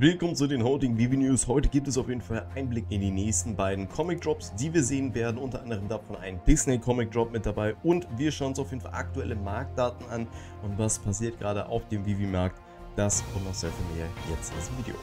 Willkommen zu den heutigen Vivi News. Heute gibt es auf jeden Fall Einblick in die nächsten beiden Comic Drops, die wir sehen werden. Unter anderem davon ein Disney Comic Drop mit dabei und wir schauen uns auf jeden Fall aktuelle Marktdaten an und was passiert gerade auf dem Vivi Markt. Das kommt noch sehr viel mehr jetzt in diesem Video.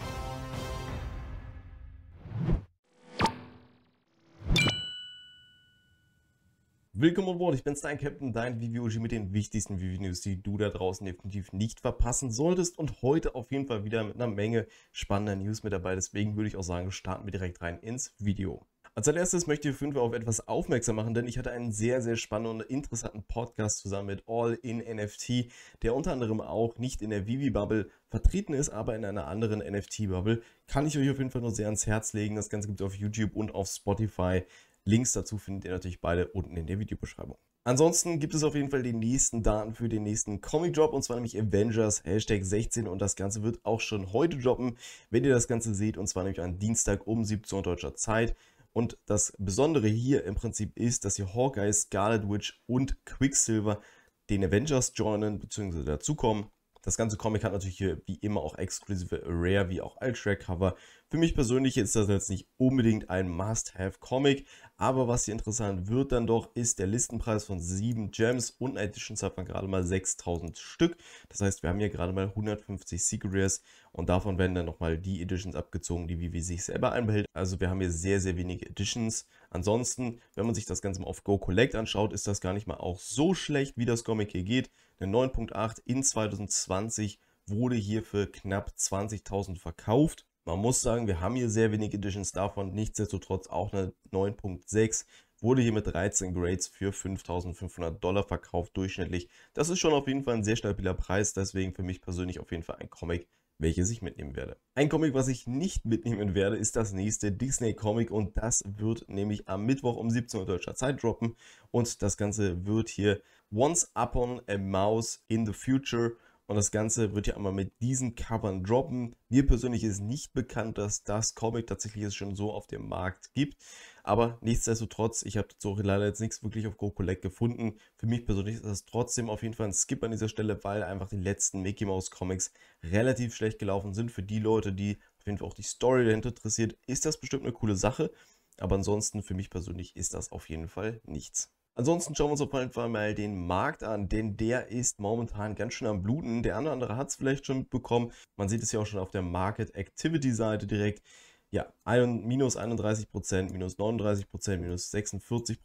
Willkommen an Bord, ich bin Stein Captain, dein Vivi mit den wichtigsten Vivi News, die du da draußen definitiv nicht verpassen solltest und heute auf jeden Fall wieder mit einer Menge spannender News mit dabei, deswegen würde ich auch sagen, starten wir direkt rein ins Video. Als allererstes möchte ich auf jeden Fall auf etwas aufmerksam machen, denn ich hatte einen sehr, sehr spannenden und interessanten Podcast zusammen mit All in NFT, der unter anderem auch nicht in der Vivi-Bubble vertreten ist, aber in einer anderen NFT-Bubble. Kann ich euch auf jeden Fall nur sehr ans Herz legen. Das Ganze gibt es auf YouTube und auf Spotify. Links dazu findet ihr natürlich beide unten in der Videobeschreibung. Ansonsten gibt es auf jeden Fall die nächsten Daten für den nächsten Comic-Drop und zwar nämlich Avengers Hashtag 16 und das Ganze wird auch schon heute droppen, wenn ihr das Ganze seht und zwar nämlich an Dienstag um 17 Uhr deutscher Zeit. Und das Besondere hier im Prinzip ist, dass hier Hawkeye, Scarlet Witch und Quicksilver den Avengers joinen bzw. dazukommen. Das ganze Comic hat natürlich hier wie immer auch exklusive Rare wie auch Ultra-Cover für mich persönlich ist das jetzt nicht unbedingt ein Must-Have-Comic, aber was hier interessant wird dann doch, ist der Listenpreis von 7 Gems und Editions hat man gerade mal 6000 Stück. Das heißt, wir haben hier gerade mal 150 Secret Rares und davon werden dann nochmal die Editions abgezogen, die WoW sich selber einbehält. Also wir haben hier sehr, sehr wenige Editions. Ansonsten, wenn man sich das Ganze mal auf Go Collect anschaut, ist das gar nicht mal auch so schlecht, wie das Comic hier geht. Eine 9.8 in 2020 wurde hier für knapp 20.000 verkauft. Man muss sagen, wir haben hier sehr wenig Editions davon, nichtsdestotrotz auch eine 9.6 wurde hier mit 13 Grades für 5500 Dollar verkauft durchschnittlich. Das ist schon auf jeden Fall ein sehr stabiler Preis, deswegen für mich persönlich auf jeden Fall ein Comic, welches ich mitnehmen werde. Ein Comic, was ich nicht mitnehmen werde, ist das nächste Disney Comic und das wird nämlich am Mittwoch um 17 Uhr deutscher Zeit droppen und das Ganze wird hier Once Upon a Mouse in the Future und das Ganze wird ja einmal mit diesen Covern droppen. Mir persönlich ist nicht bekannt, dass das Comic tatsächlich schon so auf dem Markt gibt. Aber nichtsdestotrotz, ich habe dazu leider jetzt nichts wirklich auf GoCollect gefunden. Für mich persönlich ist das trotzdem auf jeden Fall ein Skip an dieser Stelle, weil einfach die letzten Mickey Mouse Comics relativ schlecht gelaufen sind. Für die Leute, die auf jeden Fall auch die Story dahinter interessiert, ist das bestimmt eine coole Sache. Aber ansonsten für mich persönlich ist das auf jeden Fall nichts. Ansonsten schauen wir uns auf jeden Fall mal den Markt an, denn der ist momentan ganz schön am Bluten. Der eine oder andere hat es vielleicht schon mitbekommen. Man sieht es ja auch schon auf der Market Activity Seite direkt. Ja, ein, minus 31 minus 39 minus 46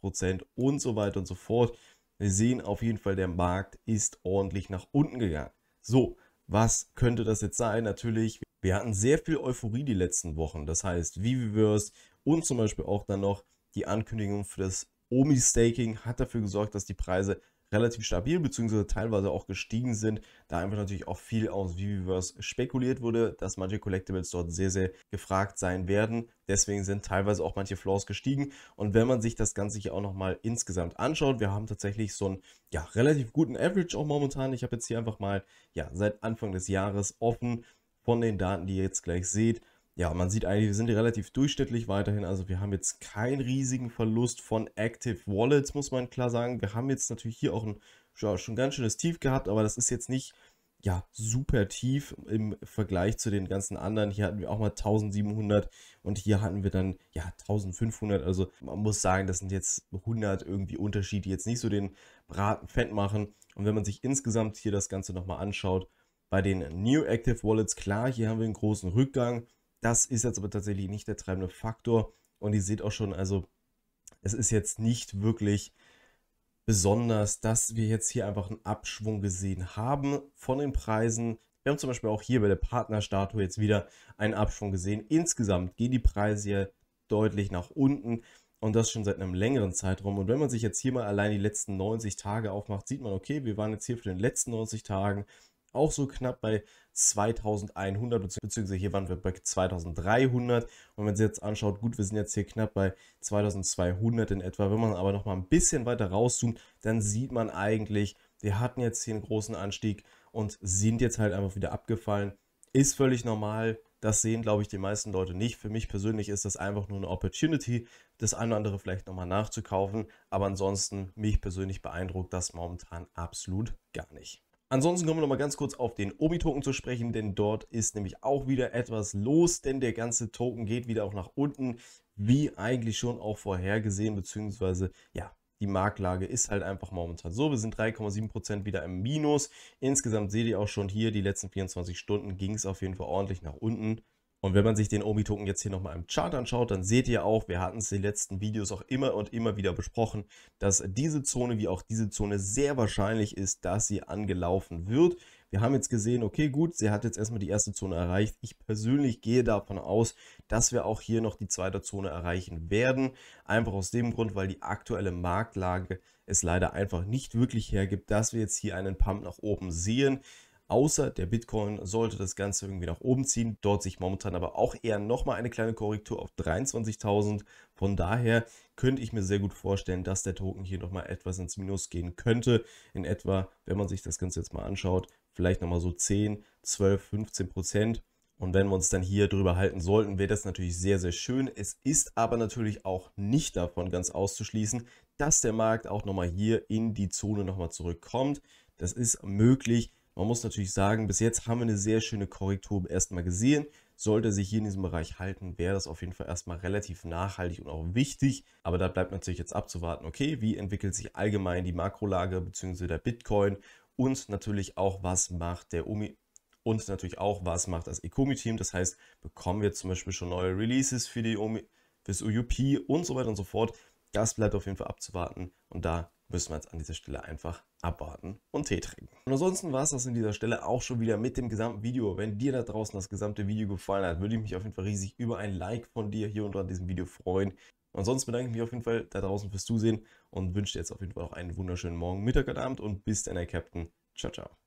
und so weiter und so fort. Wir sehen auf jeden Fall, der Markt ist ordentlich nach unten gegangen. So, was könnte das jetzt sein? Natürlich, wir hatten sehr viel Euphorie die letzten Wochen. Das heißt, Viviverse und zum Beispiel auch dann noch die Ankündigung für das Omi-Staking hat dafür gesorgt, dass die Preise relativ stabil bzw. teilweise auch gestiegen sind, da einfach natürlich auch viel aus Viviverse spekuliert wurde, dass manche Collectibles dort sehr, sehr gefragt sein werden. Deswegen sind teilweise auch manche Floors gestiegen. Und wenn man sich das Ganze hier auch nochmal insgesamt anschaut, wir haben tatsächlich so einen ja, relativ guten Average auch momentan. Ich habe jetzt hier einfach mal ja, seit Anfang des Jahres offen von den Daten, die ihr jetzt gleich seht, ja, man sieht eigentlich, wir sind relativ durchschnittlich weiterhin. Also wir haben jetzt keinen riesigen Verlust von Active Wallets, muss man klar sagen. Wir haben jetzt natürlich hier auch ein ja, schon ganz schönes Tief gehabt, aber das ist jetzt nicht ja, super tief im Vergleich zu den ganzen anderen. Hier hatten wir auch mal 1700 und hier hatten wir dann ja 1500. Also man muss sagen, das sind jetzt 100 irgendwie Unterschiede, die jetzt nicht so den Braten fett machen. Und wenn man sich insgesamt hier das Ganze nochmal anschaut, bei den New Active Wallets, klar, hier haben wir einen großen Rückgang. Das ist jetzt aber tatsächlich nicht der treibende Faktor. Und ihr seht auch schon, also es ist jetzt nicht wirklich besonders, dass wir jetzt hier einfach einen Abschwung gesehen haben von den Preisen. Wir haben zum Beispiel auch hier bei der Partnerstatue jetzt wieder einen Abschwung gesehen. Insgesamt gehen die Preise ja deutlich nach unten und das schon seit einem längeren Zeitraum. Und wenn man sich jetzt hier mal allein die letzten 90 Tage aufmacht, sieht man, okay, wir waren jetzt hier für den letzten 90 Tagen auch so knapp bei 2100, beziehungsweise hier waren wir bei 2300. Und wenn man sich jetzt anschaut, gut, wir sind jetzt hier knapp bei 2200 in etwa. Wenn man aber nochmal ein bisschen weiter rauszoomt, dann sieht man eigentlich, wir hatten jetzt hier einen großen Anstieg und sind jetzt halt einfach wieder abgefallen. Ist völlig normal. Das sehen, glaube ich, die meisten Leute nicht. Für mich persönlich ist das einfach nur eine Opportunity, das eine oder andere vielleicht nochmal nachzukaufen. Aber ansonsten, mich persönlich beeindruckt das momentan absolut gar nicht. Ansonsten kommen wir noch mal ganz kurz auf den obi token zu sprechen, denn dort ist nämlich auch wieder etwas los, denn der ganze Token geht wieder auch nach unten, wie eigentlich schon auch vorhergesehen, beziehungsweise ja, die Marktlage ist halt einfach momentan so. Wir sind 3,7% wieder im Minus. Insgesamt seht ihr auch schon hier, die letzten 24 Stunden ging es auf jeden Fall ordentlich nach unten. Und wenn man sich den OMI-Token jetzt hier nochmal im Chart anschaut, dann seht ihr auch, wir hatten es in den letzten Videos auch immer und immer wieder besprochen, dass diese Zone wie auch diese Zone sehr wahrscheinlich ist, dass sie angelaufen wird. Wir haben jetzt gesehen, okay gut, sie hat jetzt erstmal die erste Zone erreicht. Ich persönlich gehe davon aus, dass wir auch hier noch die zweite Zone erreichen werden. Einfach aus dem Grund, weil die aktuelle Marktlage es leider einfach nicht wirklich hergibt, dass wir jetzt hier einen Pump nach oben sehen außer der Bitcoin sollte das Ganze irgendwie nach oben ziehen. Dort sich momentan aber auch eher nochmal eine kleine Korrektur auf 23.000. Von daher könnte ich mir sehr gut vorstellen, dass der Token hier nochmal etwas ins Minus gehen könnte. In etwa, wenn man sich das Ganze jetzt mal anschaut, vielleicht nochmal so 10, 12, 15 Prozent. Und wenn wir uns dann hier drüber halten sollten, wäre das natürlich sehr, sehr schön. Es ist aber natürlich auch nicht davon ganz auszuschließen, dass der Markt auch nochmal hier in die Zone nochmal zurückkommt. Das ist möglich. Man muss natürlich sagen, bis jetzt haben wir eine sehr schöne Korrektur erstmal gesehen. Sollte sich hier in diesem Bereich halten, wäre das auf jeden Fall erstmal relativ nachhaltig und auch wichtig. Aber da bleibt natürlich jetzt abzuwarten, okay, wie entwickelt sich allgemein die Makrolage bzw. der Bitcoin und natürlich auch, was macht der Umi und natürlich auch, was macht das Ecomi-Team. Das heißt, bekommen wir zum Beispiel schon neue Releases für die Omi, fürs UUP und so weiter und so fort. Das bleibt auf jeden Fall abzuwarten und da müssen wir jetzt an dieser Stelle einfach abwarten und Tee trinken. Und ansonsten war es das an dieser Stelle auch schon wieder mit dem gesamten Video. Wenn dir da draußen das gesamte Video gefallen hat, würde ich mich auf jeden Fall riesig über ein Like von dir hier unter an diesem Video freuen. Ansonsten bedanke ich mich auf jeden Fall da draußen fürs Zusehen und wünsche dir jetzt auf jeden Fall auch einen wunderschönen Morgen, Mittag und Abend und bis dann, Herr Captain. Ciao, ciao.